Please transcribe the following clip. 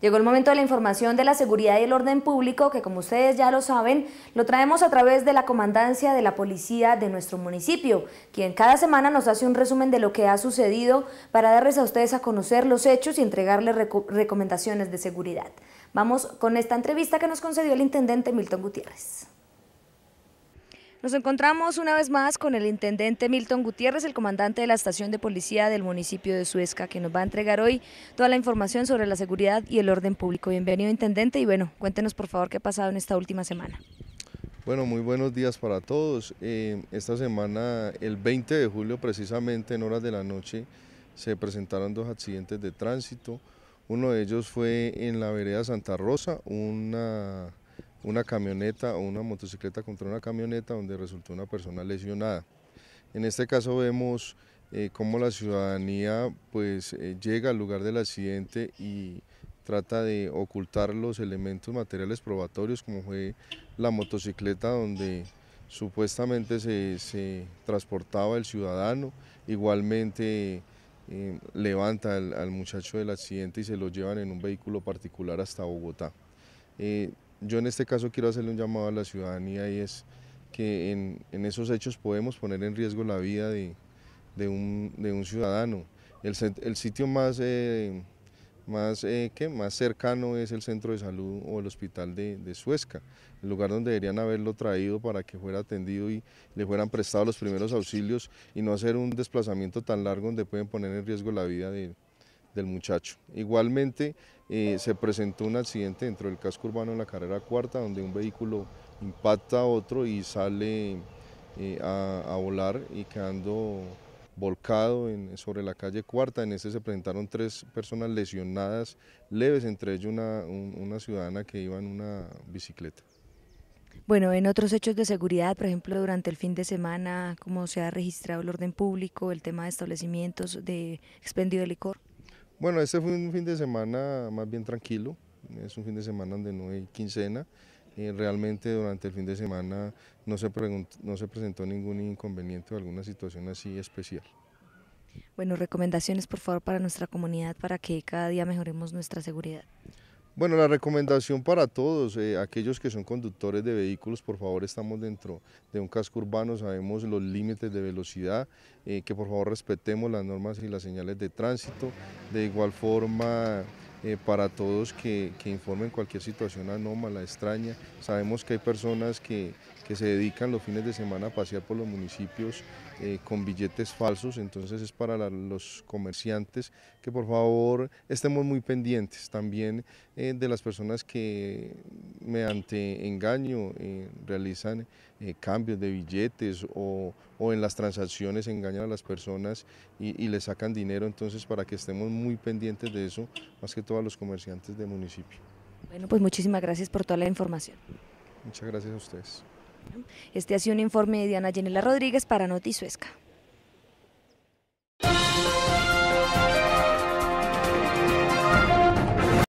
Llegó el momento de la información de la seguridad y el orden público, que como ustedes ya lo saben, lo traemos a través de la comandancia de la policía de nuestro municipio, quien cada semana nos hace un resumen de lo que ha sucedido para darles a ustedes a conocer los hechos y entregarles recomendaciones de seguridad. Vamos con esta entrevista que nos concedió el intendente Milton Gutiérrez. Nos encontramos una vez más con el intendente Milton Gutiérrez, el comandante de la estación de policía del municipio de Suezca, que nos va a entregar hoy toda la información sobre la seguridad y el orden público. Bienvenido, intendente, y bueno, cuéntenos por favor qué ha pasado en esta última semana. Bueno, muy buenos días para todos. Eh, esta semana, el 20 de julio, precisamente en horas de la noche, se presentaron dos accidentes de tránsito. Uno de ellos fue en la vereda Santa Rosa, una una camioneta o una motocicleta contra una camioneta donde resultó una persona lesionada. En este caso vemos eh, cómo la ciudadanía pues eh, llega al lugar del accidente y trata de ocultar los elementos materiales probatorios como fue la motocicleta donde supuestamente se, transportaba el ciudadano, igualmente eh, levanta al, al, muchacho del accidente y se lo llevan en un vehículo particular hasta Bogotá. Yo en este caso quiero hacerle un llamado a la ciudadanía y es que en, esos hechos podemos poner en riesgo la vida de, un, ciudadano. El, sitio más, eh, más, eh, más cercano es el centro de salud o el hospital de, de, Suezca, el lugar donde deberían haberlo traído para que fuera atendido y le fueran prestados los primeros auxilios y no hacer un desplazamiento tan largo donde pueden poner en riesgo la vida de, del muchacho. Igualmente eh, se presentó un accidente dentro del casco urbano en la carrera cuarta donde un vehículo impacta a otro y sale eh, a, volar y quedando volcado sobre la calle cuarta. En este se presentaron tres personas lesionadas leves, entre ellas una, ciudadana que iba en una bicicleta. Bueno, en otros hechos de seguridad, por ejemplo, durante el fin de semana, como se ha registrado el orden público, el tema de establecimientos de expendio de licor? Bueno, este fue un fin de semana más bien tranquilo, es un fin de semana donde no hay quincena, y eh, realmente durante el fin de semana no se, no se presentó ningún inconveniente o alguna situación así especial. Bueno, recomendaciones por favor para nuestra comunidad para que cada día mejoremos nuestra seguridad. Bueno, la recomendación para todos, eh, aquellos que son conductores de vehículos, por favor estamos dentro de un casco urbano, sabemos los límites de velocidad, eh, que por favor respetemos las normas y las señales de tránsito. De igual forma, eh, para todos que, que, informen cualquier situación anómala, extraña. Sabemos que hay personas que, que se dedican los fines de semana a pasear por los municipios eh, con billetes falsos, entonces es para los comerciantes que por favor estemos muy pendientes también eh, de las personas que mediante engaño eh, realizan cambios de billetes o, en las transacciones engañan a las personas y, y les sacan dinero, entonces para que estemos muy pendientes de eso, más que todo los comerciantes del municipio. Bueno, pues muchísimas gracias por toda la información. Muchas gracias a ustedes. Este ha sido un informe de Diana Yanela Rodríguez para Notisuesca.